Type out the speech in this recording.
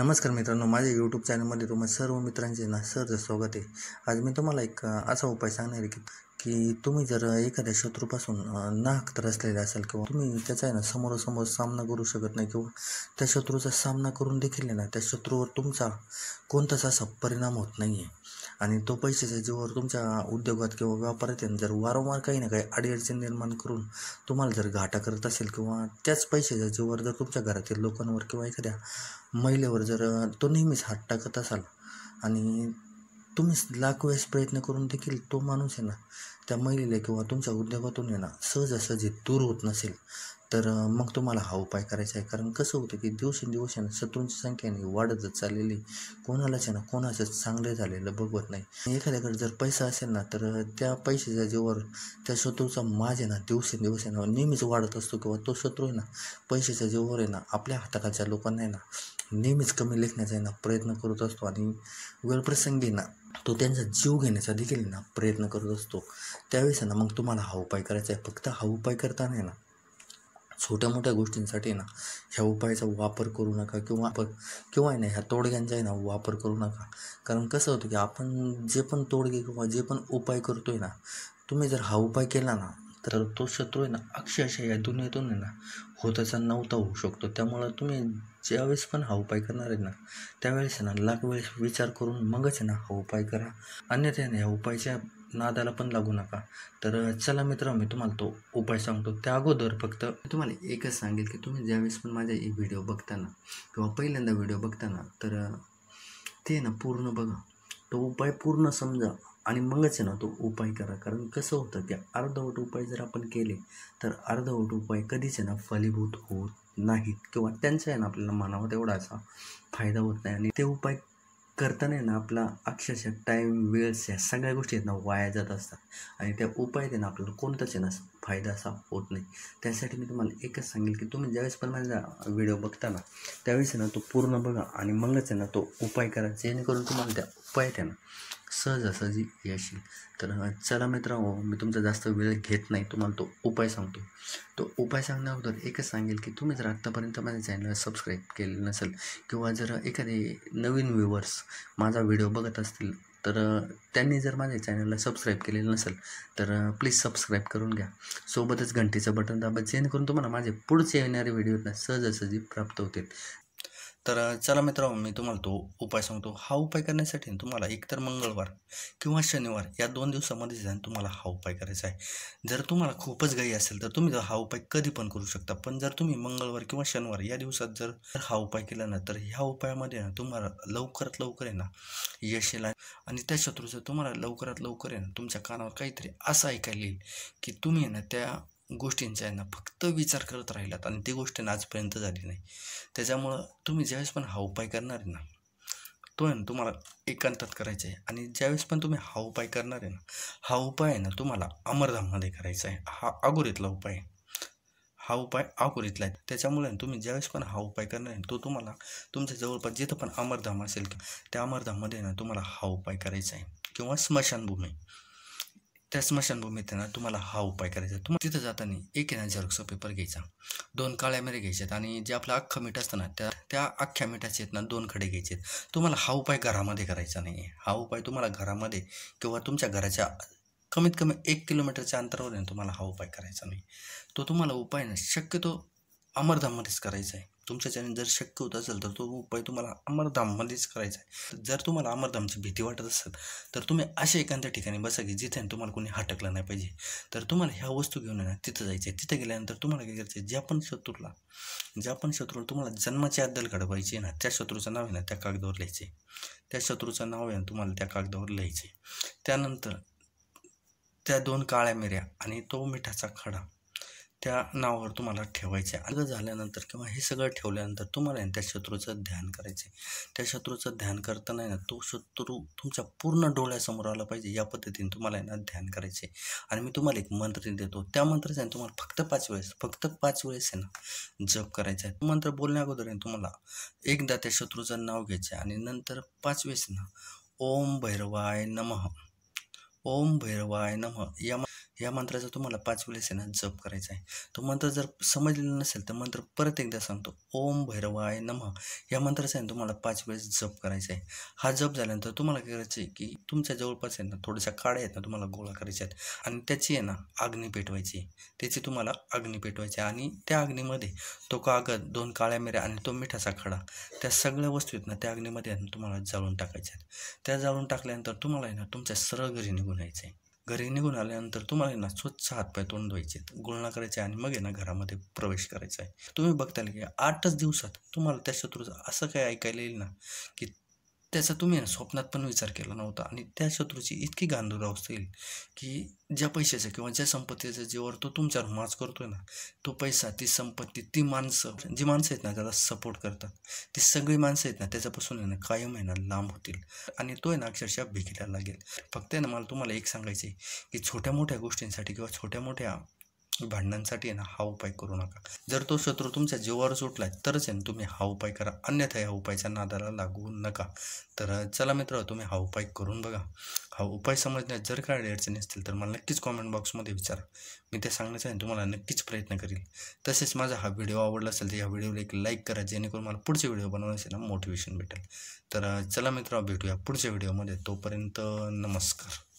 नमस्कार मित्रांनो माझ्या यूट्यूब चॅनलमध्ये तुम्हाला सर्व मित्रांचे ना सहर्ज स्वागत आहे आज मी तुम्हाला एक असा उपाय सांगणार आहे की की तुम्ही जर एखाद्या शत्रूपासून नाक त्रासलेला असाल किंवा तुम्ही त्याचा आहे ना समोरासमोर सामना करू शकत नाही किंवा त्या शत्रूचा सामना करून देखील नाही ना त्या शत्रूवर तुमचा कोणताच असा परिणाम होत नाही आहे आणि तो पैशाच्या जीवावर तुमच्या उद्योगात किंवा व्यापारात जर वारंवार काही ना काही अडीअडचण निर्माण करून तुम्हाला जर घाटा करत असेल किंवा त्याच पैशाच्या जीवावर जर तुमच्या घरातील लोकांवर किंवा एखाद्या महिलेवर जर तो नेहमीच हात टाकत असाल आणि तुम्ही लाख वेळेस प्रयत्न करून देखील तो माणूस आहे ना त्या महिलेला किंवा तुमच्या उद्योगातून आहे ना सहजासहजी दूर होत नसेल तर मग तुम्हाला हा उपाय करायचा आहे कारण कसं होतं की दिवसेंदिवस आहे ना शत्रूंची संख्या नाही वाढतच चाललेली कोणालाच आहे ना कोणाचं चांगले झालेलं बघवत नाही एखाद्याकडे जर पैसा असेल ना तर त्या पैशाच्या जेव्हा त्या शत्रूचा माज आहे ना दिवसेंदिवस आहे ना नेहमीच वाढत असतो किंवा तो शत्रू आहे ना पैशाच्या जेव्हा आहे ना आपल्या हाताखालच्या लोकांना आहे ना नेहमीच कमी लेखण्याचा आहे ना प्रयत्न करत असतो आणि वेळप्रसंगी ना तो त्यांचा जीव घेण्याचा देखील ना प्रयत्न करत असतो त्यावेळेस ना मग तुम्हाला हा उपाय करायचा आहे फक्त हा उपाय करताना ना छोट्या मोठ्या गोष्टींसाठी ना ह्या उपायाचा वापर करू नका किंवा वापर किंवा ना ह्या तोडग्यांचा आहे ना वापर करू नका कारण कसं होतं की आपण जे पण तोडगे किंवा जे पण उपाय करतोय ना तुम्ही जर हा उपाय केला ना तर तो शत्रू आहे ना अक्षरशः या दुनियेतून आहे ना होताचा नव्हता होऊ शकतो त्यामुळं तुम्ही ज्यावेळेस पण हा उपाय करणार आहेत ना त्यावेळेस ना लाख वेळेस विचार करून मगच ना हा उपाय करा अन्यथा ना या उपायाच्या नादाला पण लागू नका तर चला मित्र मी तुम्हाला तो उपाय सांगतो त्या अगोदर फक्त तुम्हाला एकच सांगेल की तुम्ही ज्यावेळेस पण माझ्या एक व्हिडिओ बघताना किंवा पहिल्यांदा व्हिडिओ बघताना तर ते ना पूर्ण बघा तो उपाय पूर्ण समजा आणि मगच ना तो उपाय करा कारण कसं होतं की अर्धवट उपाय जर आपण केले तर अर्धवट उपाय कधीच ना फलीभूत होत नाही किंवा त्यांचा आहे ना आपल्याला मनावर तेवढाचा फायदा होत नाही आणि ते उपाय करताना आहे ना आपला अक्षरशः टाईम वेळस ह्या सगळ्या गोष्टी आहेत ना वाया जात असतात आणि त्या उपाय देणं आपल्याला कोणताच आहे ना फायदा असा होत नाही त्यासाठी मी तुम्हाला एकच सांगेल की तुम्ही ज्यावेळेस पण माझा व्हिडिओ बघता ना त्यावेळेस ना तो पूर्ण बघा आणि मगच आहे ना तो उपाय करा जेणेकरून तुम्हाला त्या उपाय आहे सहजासहजी येशील तर चला मित्रांनो मी तुमचा जास्त वेळ घेत नाही तुम्हाला तो उपाय सांगतो तो उपाय सांगण्याबद्दल एकच सांगेल की तुम्ही जर आत्तापर्यंत माझ्या चॅनलला सबस्क्राईब केले नसेल किंवा जर एखादे नवीन व्ह्युअर्स माझा व्हिडिओ बघत असतील तर त्यांनी जर माझ्या चॅनलला सबस्क्राईब केलेलं नसेल तर प्लीज सबस्क्राईब करून घ्या सोबतच घंटीचं बटन दाबा जेणेकरून तुम्हाला माझे पुढचे येणारे व्हिडिओ सहजासहजी प्राप्त होतील तर चला मित्रांनो मी तुम्हाला तो उपाय सांगतो हा उपाय करण्यासाठी तुम्हाला एकतर मंगळवार किंवा शनिवार या दोन दिवसामध्ये जाऊन तुम्हाला हा उपाय करायचा आहे जर तुम्हाला खूपच घाई असेल तर तुम्ही हा उपाय कधी पण करू शकता पण जर तुम्ही मंगळवार किंवा शनिवार या दिवसात जर हा उपाय केला ना तर ह्या उपायामध्ये ना तुम्हाला लवकरात लवकर आहे ना यश येईल आणि त्या शत्रूचं तुम्हाला लवकरात लवकर आहे ना तुमच्या कानावर काहीतरी असं ऐकायला येईल की तुम्ही ना त्या गोष्टींचा आहे ना फक्त विचार करत राहिलात आणि ती गोष्ट आजपर्यंत झाली नाही त्याच्यामुळं तुम्ही ज्यावेळेस पण हा उपाय करणार आहे ना तो आहे ना तुम्हाला एकांतात करायचा आहे आणि ज्यावेळेस पण तुम्ही हा उपाय करणार आहे ना हा उपाय आहे ना तुम्हाला अमरधाममध्ये करायचा आहे हा आगोरीतला उपाय आहे हा उपाय अगोरीतला आहे त्याच्यामुळे तुम्ही ज्यावेळेस पण हा उपाय करणार आहे तो तुम्हाला तुमच्या जवळपास जिथं पण अमरधाम असेल त्या अमरधाममध्ये ना तुम्हाला हा उपाय करायचा आहे किंवा स्मशानभूमी त्या स्मशानभूमीत तुम्हाला हा उपाय करायचा तुम्हाला तिथं जाताना एक ना झेरोक्सचा पेपर घ्यायचा दोन काळ्यामध्ये घ्यायच्यात आणि जे आपलं अख्खं मीठ असतं ना त्या त्या अख्ख्या मिठाचे आहेत ना दोन खडे घ्यायचे तुम्हाला हा उपाय घरामध्ये करायचा नाही आहे हा उपाय तुम्हाला घरामध्ये किंवा तुमच्या घराच्या कमीत कमी एक किलोमीटरच्या अंतरावर तुम्हाला हा उपाय करायचा नाही तो तुम्हाला उपाय ना शक्यतो अमरधामध्येच करायचा आहे चॅनल जर शक्य होत असेल तर तो उपाय तुम्हाला अमरधाममध्येच करायचा आहे जर तुम्हाला अमरधामची भीती वाटत असेल तर तुम्ही अशा एखाद्या ठिकाणी बसा की जिथे तुम्हाला कोणी हटकलं नाही पाहिजे तर तुम्हाला ह्या वस्तू घेऊन येणार तिथं जायचं आहे तिथं गेल्यानंतर तुम्हाला काय करायचं ज्या पण शत्रूला ज्या पण शत्रूला तुम्हाला जन्माच्या अद्दल काढवायची ना त्या शत्रूचं नाव आहे ना त्या कागदावर लिहायचे त्या शत्रूचं नाव आहे तुम्हाला त्या कागदावर लिहायचे त्यानंतर त्या दोन काळ्या मिऱ्या आणि तो मिठाचा खडा त्या नावावर तुम्हाला ठेवायचे अगं झाल्यानंतर किंवा हे सगळं ठेवल्यानंतर तुम्हाला त्या शत्रूचं ध्यान करायचं आहे त्या शत्रूचं ध्यान करताना ना तो शत्रू तुमच्या पूर्ण डोळ्यासमोर आला पाहिजे या पद्धतीने तुम्हाला ना ध्यान करायचे आणि मी तुम्हाला एक मंत्र देतो त्या मंत्राचा तुम्हाला फक्त पाच वेळेस फक्त पाच वेळेस आहे ना जप करायचा आहे मंत्र बोलण्या अगोदर तुम्हाला एकदा त्या शत्रूचं नाव घ्यायचं आणि नंतर पाच वेळेस ना ओम भैरवाय नमः ओम भैरवाय नमः या या मंत्राचा तुम्हाला पाच वेळेस आहे ना जप करायचा आहे तो मंत्र जर समजलेला नसेल तर मंत्र परत एकदा सांगतो ओम भैरवाय नम या मंत्राचा आहे तुम्हाला पाच वेळेस जप करायचा आहे हा जप झाल्यानंतर तुम्हाला काय करायचं आहे की तुमच्या जवळपास आहे ना थोड्याशा काड्या आहेत ना तुम्हाला गोळा करायच्या आहेत आणि त्याची आहे ना अग्नी पेटवायची त्याची तुम्हाला अग्नी पेटवायची आणि त्या अग्नीमध्ये तो कागद दोन काळ्या मिऱ्या आणि तो मिठाचा खडा त्या सगळ्या वस्तू आहेत ना त्या अग्नीमध्ये तुम्हाला जाळून टाकायच्या आहेत त्या जाळून टाकल्यानंतर तुम्हाला आहे ना तुमच्या सरळ घरी निघून यायचं आहे घरी निघून आल्यानंतर तुम्हाला ना स्वच्छ हातपाय तोंड धुवायचे गुळणा करायचे आणि मग ना घरामध्ये प्रवेश करायचा आहे तुम्ही बघताल की आठच दिवसात तुम्हाला त्या शत्रूचं असं काही ऐकायला येईल ना की त्याचा तुम्ही स्वप्नात पण विचार केला नव्हता आणि त्या शत्रूची इतकी गांधूर अवस्था येईल की ज्या पैशाचं किंवा ज्या संपत्तीचा जेवर तो तुमच्यावर माच करतोय ना तो पैसा ती संपत्ती ती माणसं जी माणसं आहेत ना त्याला सपोर्ट करतात ती सगळी माणसं आहेत ना त्याच्यापासून आहे ना कायम आहे ना लांब होतील आणि तो आहे ना अक्षरशः भिकीला लागेल फक्त आहे ना मला तुम्हाला एक सांगायचं आहे की छोट्या मोठ्या गोष्टींसाठी किंवा छोट्या मोठ्या भांडणांसाठी ना हा उपाय करू नका जर तो शत्रू तुमच्या जीवावर सुटला तरच आहे तुम्ही हा उपाय करा अन्यथा या उपायाच्या नादाला लागू नका तर चला मित्र तुम्ही हा उपाय करून बघा हा उपाय समजण्यात जर काय अडचणी असतील तर मला नक्कीच कॉमेंट बॉक्समध्ये विचारा मी ते सांगण्याचा आहे तुम्हाला नक्कीच प्रयत्न करेल तसेच माझा हा व्हिडिओ आवडला असेल तर या व्हिडिओला एक लाईक करा जेणेकरून मला पुढचे व्हिडिओ बनवण्यासाठी ना मोटिवेशन भेटेल तर चला मित्र भेटूया पुढच्या व्हिडिओमध्ये तोपर्यंत नमस्कार